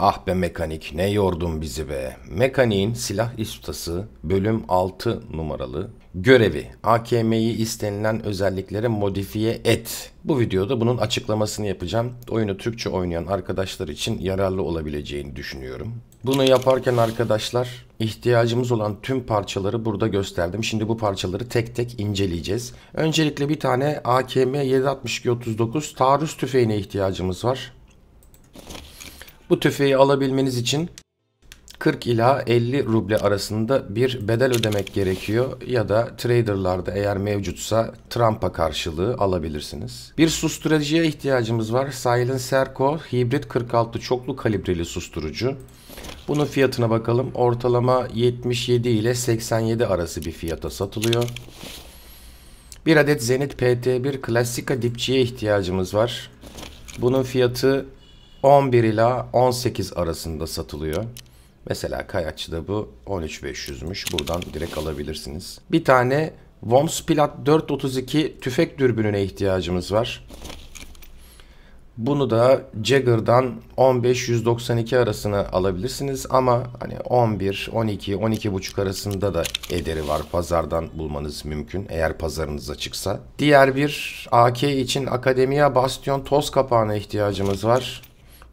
Ah be mekanik ne yordun bizi be. Mekaniğin silah istası bölüm 6 numaralı görevi AKM'yi istenilen özelliklere modifiye et. Bu videoda bunun açıklamasını yapacağım. Oyunu Türkçe oynayan arkadaşlar için yararlı olabileceğini düşünüyorum. Bunu yaparken arkadaşlar ihtiyacımız olan tüm parçaları burada gösterdim. Şimdi bu parçaları tek tek inceleyeceğiz. Öncelikle bir tane AKM 762-39 taarruz tüfeğine ihtiyacımız var. Bu tüfeği alabilmeniz için 40 ila 50 ruble arasında bir bedel ödemek gerekiyor ya da traderlarda eğer mevcutsa Trump'a karşılığı alabilirsiniz. Bir susturucuya ihtiyacımız var. Silent Serco hybrid 46 çoklu kalibreli susturucu. Bunun fiyatına bakalım. Ortalama 77 ile 87 arası bir fiyata satılıyor. Bir adet Zenit PT1 klasika dipçiye ihtiyacımız var. Bunun fiyatı 11 ila 18 arasında satılıyor. Mesela kayakçıda bu 13500'müş. Buradan direkt alabilirsiniz. Bir tane Voms Pilat 432 tüfek dürbününe ihtiyacımız var. Bunu da Jagger'dan 15-192 arasını alabilirsiniz ama hani 11, 12, 12 buçuk arasında da ederi var. Pazardan bulmanız mümkün eğer pazarınız açıksa. Diğer bir AK için Akademiya Bastion toz kapağına ihtiyacımız var.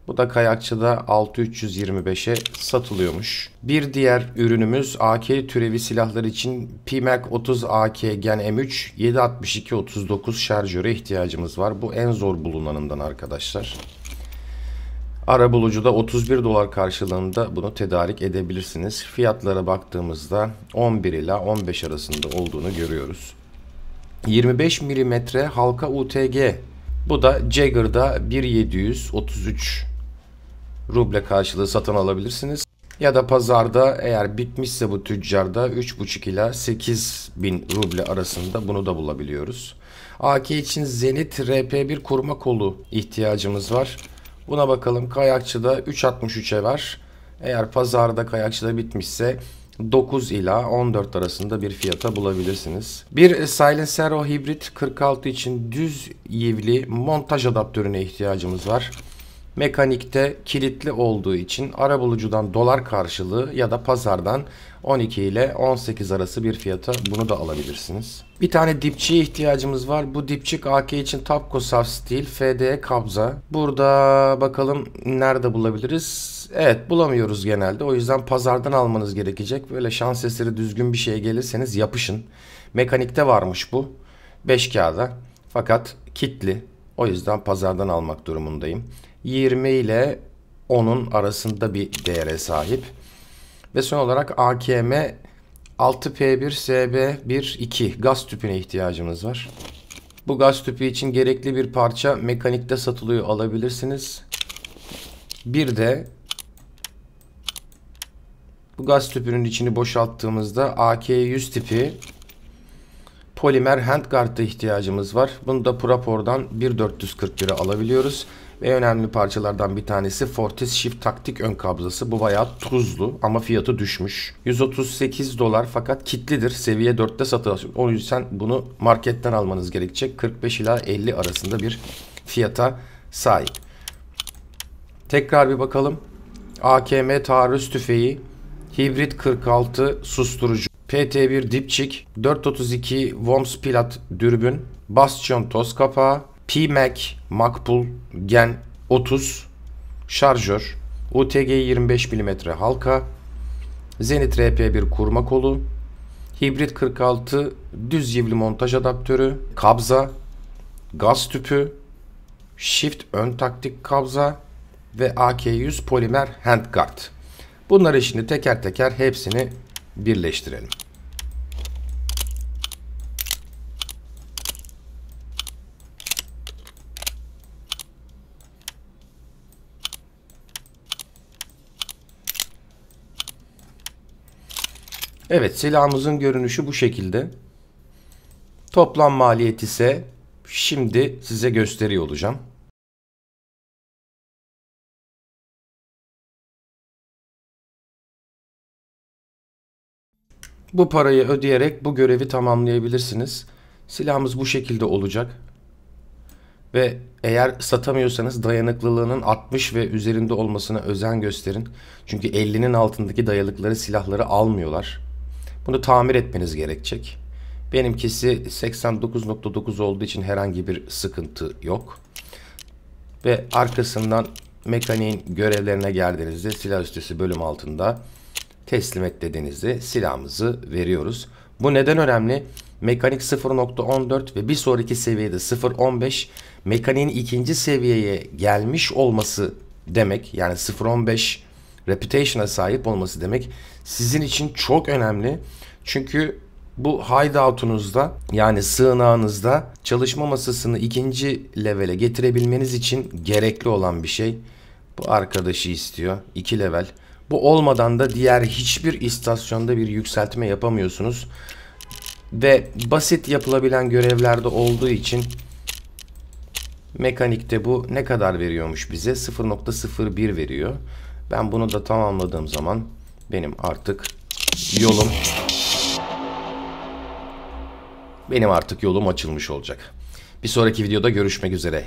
Bu da kayakçıda 6325'e satılıyormuş. Bir diğer ürünümüz AK türevi silahlar için PMAC 30 AK Gen M3 762 39 şarjöre ihtiyacımız var. Bu en zor bulunanından arkadaşlar. Arabulucuda 31 dolar karşılığında bunu tedarik edebilirsiniz. Fiyatlara baktığımızda 11 ile 15 arasında olduğunu görüyoruz. 25 mm halka UTG. Bu da Jagger'da 1733 ruble karşılığı satın alabilirsiniz. Ya da pazarda eğer bitmişse bu tüccarda 3,5 ila 8 bin ruble arasında bunu da bulabiliyoruz. AK için Zenit RP1 kurma kolu ihtiyacımız var. Buna bakalım kayakçıda 3.63'e var. Eğer pazarda kayakçıda bitmişse 9 ila 14 arasında bir fiyata bulabilirsiniz. Bir Silencero Hybrid 46 için düz yivli montaj adaptörüne ihtiyacımız var mekanikte kilitli olduğu için arabulucudan dolar karşılığı ya da pazardan 12 ile 18 arası bir fiyata bunu da alabilirsiniz. Bir tane dipçiye ihtiyacımız var. Bu dipçik AK için Tapco Saf Steel FDE kabza. Burada bakalım nerede bulabiliriz? Evet bulamıyoruz genelde. O yüzden pazardan almanız gerekecek. Böyle şans eseri düzgün bir şeye gelirseniz yapışın. Mekanikte varmış bu. 5 kağıda. Fakat kitli o yüzden pazardan almak durumundayım. 20 ile 10'un arasında bir değere sahip. Ve son olarak AKM 6P1 SB1 2 gaz tüpüne ihtiyacımız var. Bu gaz tüpü için gerekli bir parça mekanikte satılıyor alabilirsiniz. Bir de bu gaz tüpünün içini boşalttığımızda AK100 tipi polimer handguard'a ihtiyacımız var. Bunu da Prapor'dan 1.440 lira alabiliyoruz. Ve önemli parçalardan bir tanesi Fortis Shift taktik ön kabzası. Bu bayağı tuzlu ama fiyatı düşmüş. 138 dolar fakat kitlidir. Seviye 4'te satılıyor. O yüzden bunu marketten almanız gerekecek. 45 ila 50 arasında bir fiyata sahip. Tekrar bir bakalım. AKM taarruz tüfeği, hibrit 46 susturucu. PT1 dipçik, 432 Worms Pilat dürbün, Bastion toz kapağı, PMAC Macpool Gen 30 şarjör, UTG 25 mm halka, Zenit RP1 kurma kolu, hibrit 46 düz yivli montaj adaptörü, kabza, gaz tüpü, shift ön taktik kabza ve AK100 polimer handguard. Bunları şimdi teker teker hepsini birleştirelim. Evet silahımızın görünüşü bu şekilde. Toplam maliyet ise şimdi size gösteriyor olacağım. Bu parayı ödeyerek bu görevi tamamlayabilirsiniz. Silahımız bu şekilde olacak. Ve eğer satamıyorsanız dayanıklılığının 60 ve üzerinde olmasına özen gösterin. Çünkü 50'nin altındaki dayalıkları silahları almıyorlar. Bunu tamir etmeniz gerekecek. Benimkisi 89.9 olduğu için herhangi bir sıkıntı yok. Ve arkasından mekaniğin görevlerine geldiğinizde silah üstesi bölüm altında teslim et dediğinizde silahımızı veriyoruz. Bu neden önemli? Mekanik 0.14 ve bir sonraki seviyede 0.15 mekaniğin ikinci seviyeye gelmiş olması demek yani 0.15 reputation'a sahip olması demek sizin için çok önemli. Çünkü bu hideout'unuzda yani sığınağınızda çalışma masasını ikinci levele getirebilmeniz için gerekli olan bir şey. Bu arkadaşı istiyor. 2 level. Bu olmadan da diğer hiçbir istasyonda bir yükseltme yapamıyorsunuz. Ve basit yapılabilen görevlerde olduğu için mekanikte bu ne kadar veriyormuş bize? 0.01 veriyor. Ben bunu da tamamladığım zaman benim artık yolum benim artık yolum açılmış olacak. Bir sonraki videoda görüşmek üzere.